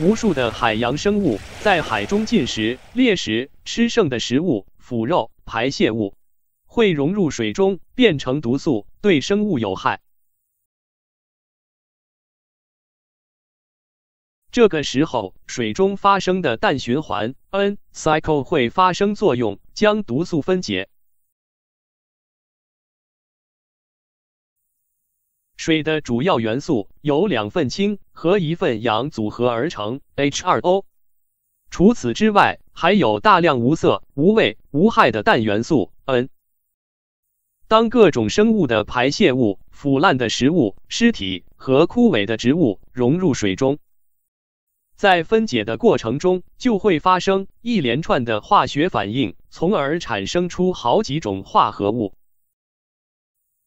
无数的海洋生物在海中进食、猎食、吃剩的食物、腐肉、排泄物会融入水中，变成毒素，对生物有害。这个时候，水中发生的氮循环 （N-cycle） 会发生作用，将毒素分解。水的主要元素由两份氢和一份氧组合而成 h 2 o 除此之外，还有大量无色、无味、无害的氮元素 （N）。当各种生物的排泄物、腐烂的食物、尸体和枯萎的植物融入水中，在分解的过程中，就会发生一连串的化学反应，从而产生出好几种化合物。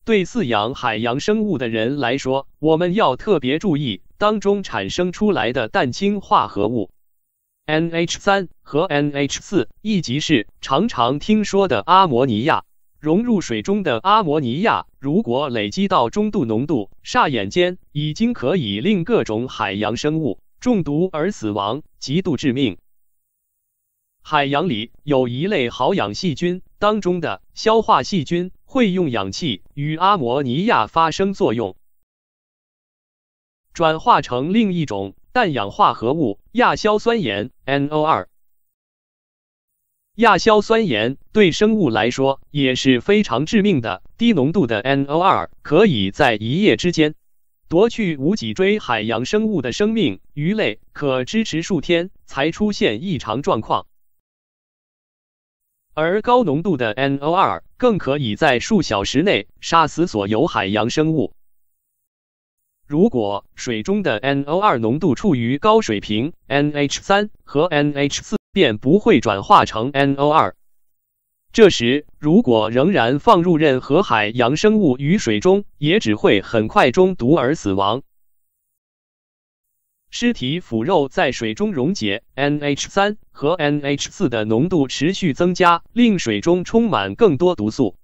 对饲养海洋生物的人来说，我们要特别注意当中产生出来的氮氢化合物 NH3 和 NH4，亦即是常常听说的阿摩尼亚。融入水中的阿摩尼亚，如果累积到中度浓度，霎眼间已经可以令各种海洋生物中毒而死亡，极度致命。海洋里有一类好氧细菌，当中的硝化细菌。会用氧气与阿摩尼亚发生作用，转化成另一种氮氧化合物亚硝酸盐 n o 2亚硝酸盐对生物来说也是非常致命的，低浓度的 n o 2可以在一夜之间夺去无脊椎海洋生物的生命，鱼类可支持数天才出现异常状况。而高浓度的 n o 2更可以在数小时内杀死所有海洋生物。如果水中的 n o 2浓度处于高水平 n h 3和 n h 4便不会转化成 n o 2这时，如果仍然放入任何海洋生物于水中，也只会很快中毒而死亡。尸体腐肉在水中溶解，NH3 和 NH4 的浓度持续增加，令水中充满更多毒素。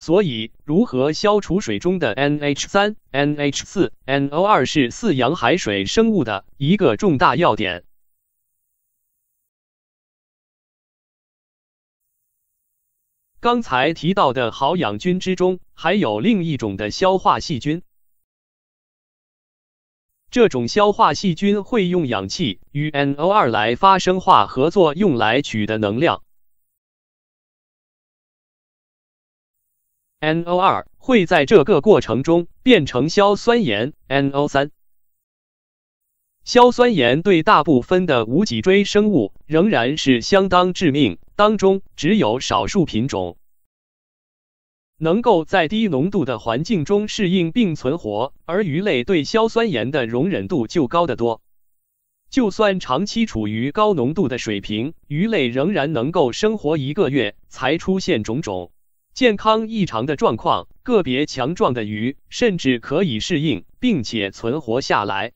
所以，如何消除水中的 NH3、NH4、NO2 是饲养海水生物的一个重大要点。刚才提到的好氧菌之中，还有另一种的消化细菌。这种硝化细菌会用氧气与 NO 二来发生化合作用来取得能量。NO 二会在这个过程中变成硝酸盐 NO 三。硝酸盐对大部分的无脊椎生物仍然是相当致命，当中只有少数品种。能够在低浓度的环境中适应并存活，而鱼类对硝酸盐的容忍度就高得多。就算长期处于高浓度的水平，鱼类仍然能够生活一个月才出现种种健康异常的状况。个别强壮的鱼甚至可以适应并且存活下来。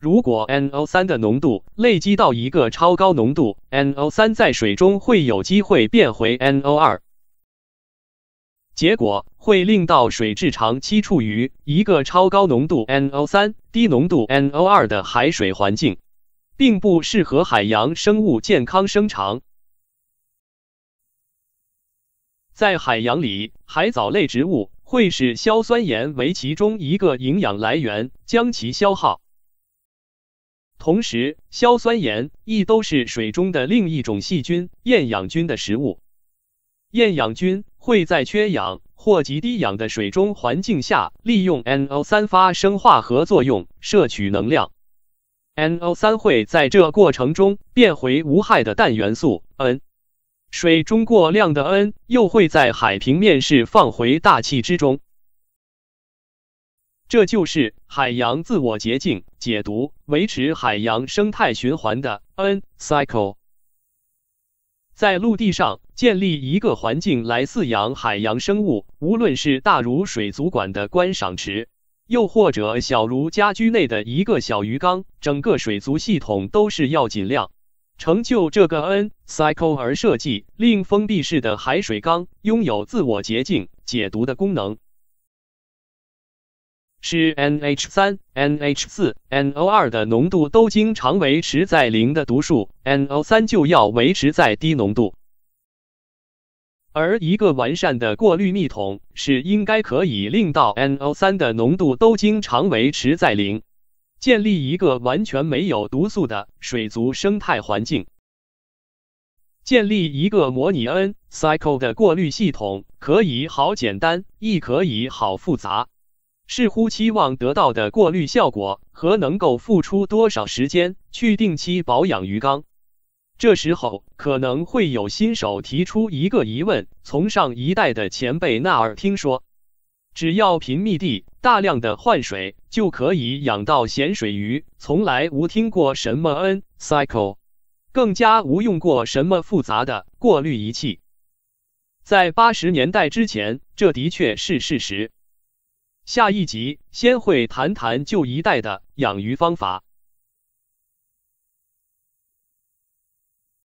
如果 NO3 的浓度累积到一个超高浓度，NO3 在水中会有机会变回 NO2。结果会令到水质长期处于一个超高浓度 n o 3低浓度 n o 2的海水环境，并不适合海洋生物健康生长。在海洋里，海藻类植物会使硝酸盐为其中一个营养来源，将其消耗。同时，硝酸盐亦都是水中的另一种细菌厌氧菌的食物。厌氧菌会在缺氧或极低氧的水中环境下，利用 NO3 发生化合作用摄取能量。NO3 会在这过程中变回无害的氮元素 N。水中过量的 N 又会在海平面释放回大气之中。这就是海洋自我洁净、解毒、维持海洋生态循环的 N cycle。在陆地上建立一个环境来饲养海洋生物，无论是大如水族馆的观赏池，又或者小如家居内的一个小鱼缸，整个水族系统都是要尽量成就这个 n cycle 而设计，令封闭式的海水缸拥有自我洁净、解毒的功能。是 NH 三、NH 四、NO 二的浓度都经常维持在零的读数，NO 三就要维持在低浓度。而一个完善的过滤密桶是应该可以令到 NO 三的浓度都经常维持在零，建立一个完全没有毒素的水族生态环境。建立一个模拟 N cycle 的过滤系统，可以好简单，亦可以好复杂。似乎期望得到的过滤效果和能够付出多少时间去定期保养鱼缸。这时候，可能会有新手提出一个疑问：从上一代的前辈那儿听说，只要频密地大量的换水，就可以养到咸水鱼，从来无听过什么 n cycle，更加无用过什么复杂的过滤仪器。在八十年代之前，这的确是事实。下一集先会谈谈旧一代的养鱼方法。